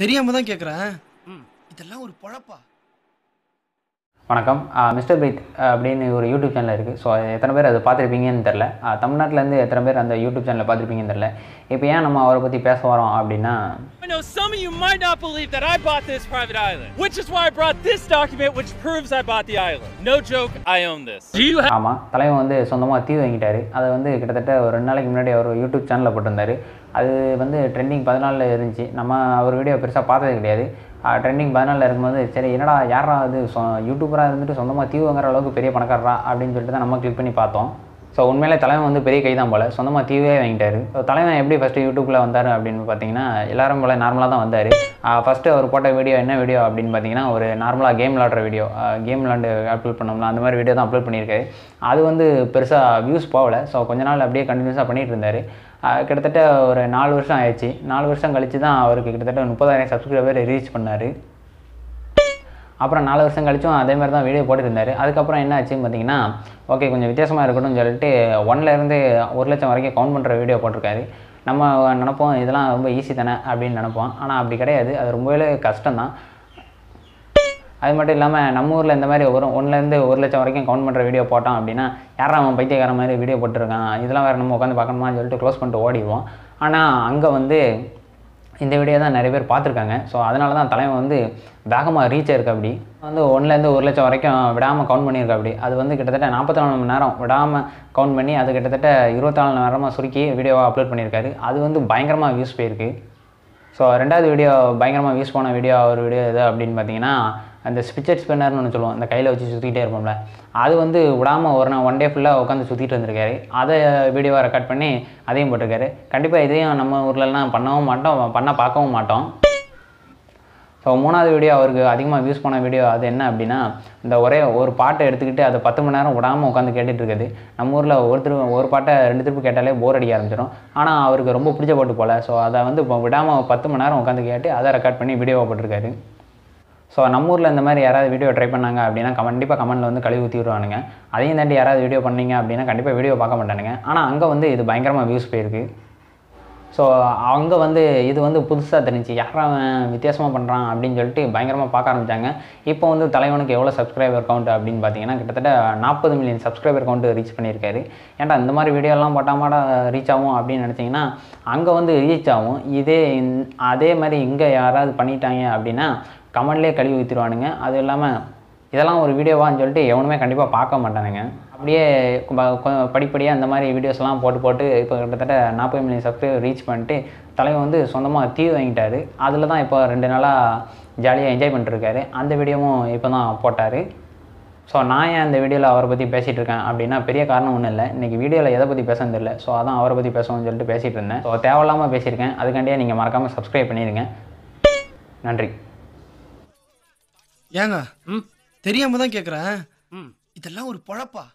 தெரியாம தான் கேக்குறேன் இதெல்லாம் ஒரு பொழப்பா வணக்கம் மிஸ்டர் பைத் அப்படின்னு ஒரு யூடியூப் சேனல் இருக்குது ஸோ எத்தனை பேர் அதை பார்த்துருப்பீங்கன்னு தெரில தமிழ்நாட்டிலேருந்து எத்தனை பேர் அந்த யூடியூப் சேனலை பார்த்துருப்பீங்கன்னு தெரில இப்போ ஏன் நம்ம அவரை பற்றி பேச வரோம் அப்படின்னா I know some of you might not believe that I bought this private island, which is why I brought this document which proves I bought the island. No joke, I own this. ஆமாம் தலைவன் வந்து சொந்தமாக தீ வாங்கிட்டாரு அதை வந்து கிட்டத்தட்ட ஒரு ரெண்டு நாளைக்கு முன்னாடி அவர் யூடியூப் சேனலில் போட்டிருந்தாரு அது வந்து ட்ரெண்டிங் பதினாலில் இருந்துச்சு நம்ம அவர் வீடியோ பெருசாக பார்த்தது கிடையாது ட்ரெண்டிங் பதினாலில் இருக்கும்போது சரி என்னடா யாரா அது சொ யூடியூபராக இருந்துட்டு சொந்தமாக தீவுங்கிற அளவுக்கு பெரிய பணக்காரரா அப்படின்னு சொல்லிட்டு தான் நம்ம கிளிக் பண்ணி பார்த்தோம் ஸோ உண்மையிலே தலைவன் வந்து பெரிய கை தான் போல் சொந்தமாக தீவே வாங்கிட்டார் ஸோ தலைவன் எப்படி ஃபஸ்ட்டு யூடியூப்பில் வந்தார் அப்படின்னு பார்த்தீங்கன்னா எல்லாரும் போல் நார்மலாக தான் வந்தார் ஃபஸ்ட்டு அவர் போட்ட வீடியோ என்ன வீடியோ அப்படின்னு பார்த்தீங்கன்னா ஒரு நார்மலாக கேம் விளாடுற வீடியோ கேம் விளாண்டு அப்லோட் பண்ணோம்னா அந்த மாதிரி வீடியோ தான் அப்லோட் பண்ணியிருக்காரு அது வந்து பெருசாக வியூஸ் போகலை ஸோ கொஞ்ச நாள் அப்படியே கண்டினியூஸாக பண்ணிகிட்டு இருந்தார் கிட்டத்தட்ட ஒரு நாலு வருஷம் ஆயிடுச்சு நாலு வருஷம் கழித்து தான் அவருக்கு கிட்டத்தட்ட முப்பதாயிரம் சப்ஸ்கிரைபர் ரீச் பண்ணார் அப்புறம் நாலு வருஷம் கழிச்சும் அதே மாதிரி தான் வீடியோ போட்டுருந்தார் அதுக்கப்புறம் என்ன ஆச்சுன்னு பார்த்தீங்கன்னா ஓகே கொஞ்சம் வித்தியாசமாக இருக்கணும்னு சொல்லிட்டு ஒன்லேருந்து ஒரு லட்சம் வரைக்கும் கவுண்ட் பண்ணுற வீடியோ போட்டிருக்காரு நம்ம நினப்போம் இதெல்லாம் ரொம்ப ஈஸி தானே அப்படின்னு நினப்போம் ஆனால் அப்படி கிடையாது அது ரொம்பவே கஷ்டம் தான் அது மட்டும் இல்லாமல் நம்ம ஊரில் இந்த மாதிரி ஒரு ஒன்றுலேருந்து ஒரு லட்சம் வரைக்கும் கவுண்ட் பண்ணுற வீடியோ போட்டோம் அப்படின்னா யாரும் அவன் பைத்தியக்கார மாதிரி வீடியோ போட்டிருக்கான் இதெல்லாம் வேறு நம்ம உட்காந்து பார்க்கணுமான்னு சொல்லிட்டு க்ளோஸ் பண்ணிட்டு ஓடிடுவோம் ஆனால் அங்கே வந்து இந்த வீடியோ தான் நிறைய பேர் பார்த்துருக்காங்க ஸோ அதனால தான் தலைமை வந்து வேகமாக ரீச் ஆயிருக்கு அப்படி வந்து ஒன்றுலேருந்து ஒரு லட்சம் வரைக்கும் விடாமல் கவுண்ட் பண்ணியிருக்கா அப்படி அது வந்து கிட்டத்தட்ட நாற்பத்தாலு மணி நேரம் விடாமல் கவுண்ட் பண்ணி அது கிட்டத்தட்ட இருபத்தாலு மணி நேரமாக சுருக்கி வீடியோவாக அப்லோட் பண்ணியிருக்காரு அது வந்து பயங்கரமாக வியூஸ் போயிருக்கு ஸோ ரெண்டாவது வீடியோ பயங்கரமாக யூஸ் போன வீடியோ அவர் வீடியோ எது அப்படின்னு பார்த்தீங்கன்னா அந்த ஸ்பிச்சர் ஸ்பின்னர்னு ஒன்று சொல்லுவோம் அந்த கையில் வச்சு சுற்றிக்கிட்டே இருப்போம்ல அது வந்து விடாமல் ஒரு நான் ஒன் டே ஃபுல்லாக உட்காந்து சுற்றிட்டு வந்திருக்காரு அதை வீடியோவை ரெக்கார்ட் பண்ணி அதையும் போட்டிருக்காரு கண்டிப்பாக இதையும் நம்ம ஊர்லலாம் பண்ணவும் மாட்டோம் பண்ண பார்க்கவும் மாட்டோம் ஸோ மூணாவது வீடியோ அவருக்கு அதிகமாக வியூஸ் பண்ண வீடியோ அது என்ன அப்படின்னா இந்த ஒரே ஒரு பாட்டை எடுத்துக்கிட்டு அதை பத்து மணி நேரம் விடாமல் உட்காந்து கேட்டுட்டு இருக்குது நம்ம ஊரில் ஒருத்தர் ஒரு பாட்டை ரெண்டு திருப்பு கேட்டாலே போர் அடிக்க ஆரம்பிச்சிடும் ஆனால் அவருக்கு ரொம்ப பிடிச்ச பாட்டு போல் ஸோ அதை வந்து இப்போ விடாமல் பத்து மணி நேரம் உட்காந்து கேட்டு அதை ரெக்கார்ட் பண்ணி வீடியோ போட்டிருக்காரு ஸோ நம்ம ஊரில் இந்த மாதிரி யாராவது வீடியோ ட்ரை பண்ணாங்க அப்படின்னா கண்டிப்பாக கமெண்டில் வந்து கழுவி ஊற்றி விடுவானுங்க அதையும் தாண்டி யாராவது வீடியோ பண்ணீங்க அப்படின்னா கண்டிப்பாக வீடியோ பார்க்க மாட்டானுங்க ஆனால் அங்கே வந்து இது பயங்கரமாக வியூஸ் போயிருக்கு ஸோ அவங்க வந்து இது வந்து புதுசாக தெரிஞ்சு யாரும் வித்தியாசமாக பண்ணுறான் அப்படின்னு சொல்லிட்டு பயங்கரமாக பார்க்க ஆரம்பித்தாங்க இப்போ வந்து தலைவனுக்கு எவ்வளோ சப்ஸ்கிரைபர் கவுண்ட் அப்படின்னு பார்த்தீங்கன்னா கிட்டத்தட்ட நாற்பது மில்லியன் சப்ஸ்கிரைபர் கவுண்ட் ரீச் பண்ணியிருக்காரு ஏன்டா இந்த மாதிரி வீடியோலாம் பட்டாமாட ரீச் ஆகும் அப்படின்னு நினச்சிங்கன்னா அங்கே வந்து ரீச் ஆகும் இதே அதே மாதிரி இங்கே யாராவது பண்ணிட்டாங்க அப்படின்னா கமெண்ட்லேயே கழுவி ஊற்றிடுவானுங்க அது இல்லாமல் இதெல்லாம் ஒரு வீடியோவான்னு சொல்லிட்டு எவனுமே கண்டிப்பாக பார்க்க மாட்டானுங்க அப்படியே படிப்படியாக அந்த மாதிரி வீடியோஸ்லாம் போட்டு போட்டு இப்போ கிட்டத்தட்ட நாற்பது மில்லியன் சப்ஸ்கிரைபர் ரீச் பண்ணிட்டு தலைவன் வந்து சொந்தமாக தீ வாங்கிட்டார் அதில் தான் இப்போ ரெண்டு நாளாக ஜாலியாக என்ஜாய் பண்ணிட்டுருக்காரு அந்த வீடியோவும் இப்போ தான் போட்டார் ஸோ நான் ஏன் அந்த வீடியோவில் அவரை பற்றி பேசிகிட்டு இருக்கேன் அப்படின்னா பெரிய காரணம் ஒன்றும் இல்லை இன்றைக்கி வீடியோவில் எதை பற்றி பேச தெரியல ஸோ அதான் அவரை பற்றி பேசணும்னு சொல்லிட்டு பேசிகிட்டு இருந்தேன் ஸோ தேவையில்லாமல் பேசியிருக்கேன் அதுக்காண்டியே நீங்கள் மறக்காமல் சப்ஸ்கிரைப் பண்ணிடுங்க நன்றி ஏங்க ம் தெரியாம தான் கேக்குறேன் இதெல்லாம் ஒரு பொழப்பா